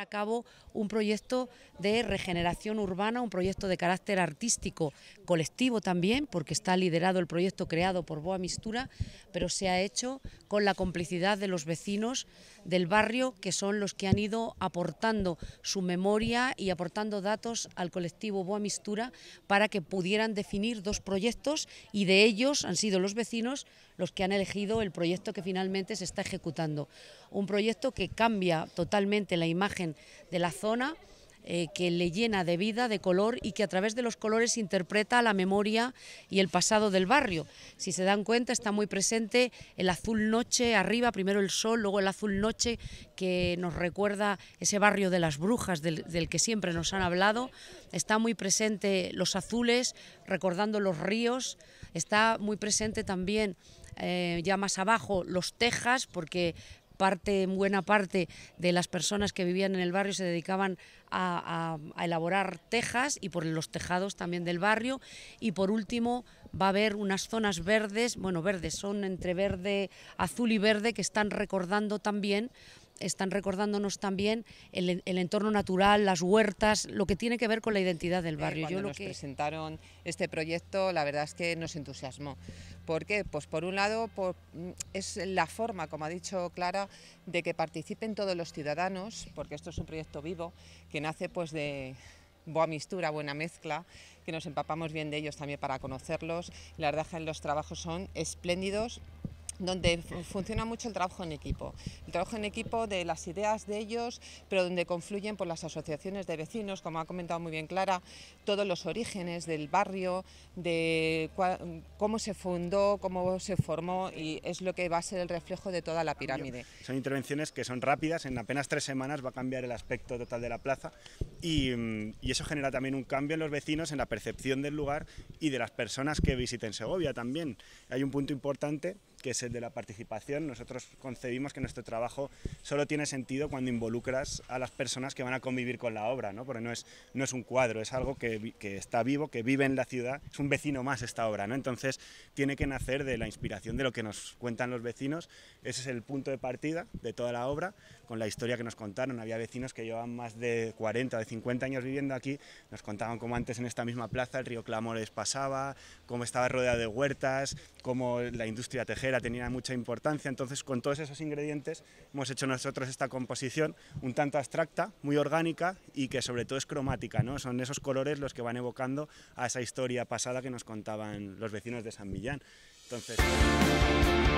a cabo un proyecto de regeneración urbana, un proyecto de carácter artístico, colectivo también, porque está liderado el proyecto creado por Boa Mistura, pero se ha hecho con la complicidad de los vecinos del barrio, que son los que han ido aportando su memoria y aportando datos al colectivo Boa Mistura para que pudieran definir dos proyectos y de ellos han sido los vecinos los que han elegido el proyecto que finalmente se está ejecutando. Un proyecto que cambia totalmente la imagen de la zona eh, que le llena de vida, de color y que a través de los colores interpreta la memoria y el pasado del barrio. Si se dan cuenta, está muy presente el azul noche arriba, primero el sol, luego el azul noche que nos recuerda ese barrio de las brujas del, que siempre nos han hablado. Está muy presente los azules, recordando los ríos. Está muy presente también eh, ya más abajo los tejas, porque parte, en buena parte de las personas que vivían en el barrio se dedicaban a, a, elaborar tejas y por los tejados también del barrio. Y por último va a haber unas zonas verdes, bueno, verdes, son entre verde, azul y verde, que están recordando también están recordándonos también el, entorno natural, las huertas, lo que tiene que ver con la identidad del eh, barrio. Cuando nos presentaron este proyecto, la verdad es que nos entusiasmó. ¿Por qué? Pues por un lado mm, es la forma, como ha dicho Clara, de que participen todos los ciudadanos, porque esto es un proyecto vivo que nace pues de, buena mistura, buena mezcla, que nos empapamos bien de ellos también para conocerlos. La verdad que los trabajos son espléndidos donde funciona mucho el trabajo en equipo, el trabajo en equipo de las ideas de ellos, pero donde confluyen por pues, las asociaciones de vecinos, como ha comentado muy bien Clara, todos los orígenes del barrio, de cómo se fundó, cómo se formó y es lo que va a ser el reflejo de toda la pirámide. Son intervenciones que son rápidas, en apenas tres semanas va a cambiar el aspecto total de la plaza mm, y, eso genera también un cambio en los vecinos, en la percepción del lugar y de las personas que visiten Segovia también. Hay un punto importante que es el de la participación. Nosotros concebimos que nuestro trabajo solo tiene sentido cuando involucras a las personas que van a convivir con la obra, ¿no? porque no es, no es un cuadro, es algo que, que está vivo, que vive en la ciudad, es un vecino más esta obra. ¿no? Entonces tiene que nacer de la inspiración de lo que nos cuentan los vecinos. Ese es el punto de partida de toda la obra, con la historia que nos contaron. Había vecinos que llevan más de 40 o de 50 años viviendo aquí, nos contaban cómo antes en esta misma plaza el río Clamores pasaba, cómo estaba rodeado de huertas, cómo la industria tejera tenía mucha importancia, entonces con todos esos ingredientes hemos hecho nosotros esta composición un tanto abstracta, muy orgánica y que sobre todo es cromática, ¿no? son esos colores los que van evocando a esa historia pasada que nos contaban los vecinos de San Millán. Entonces...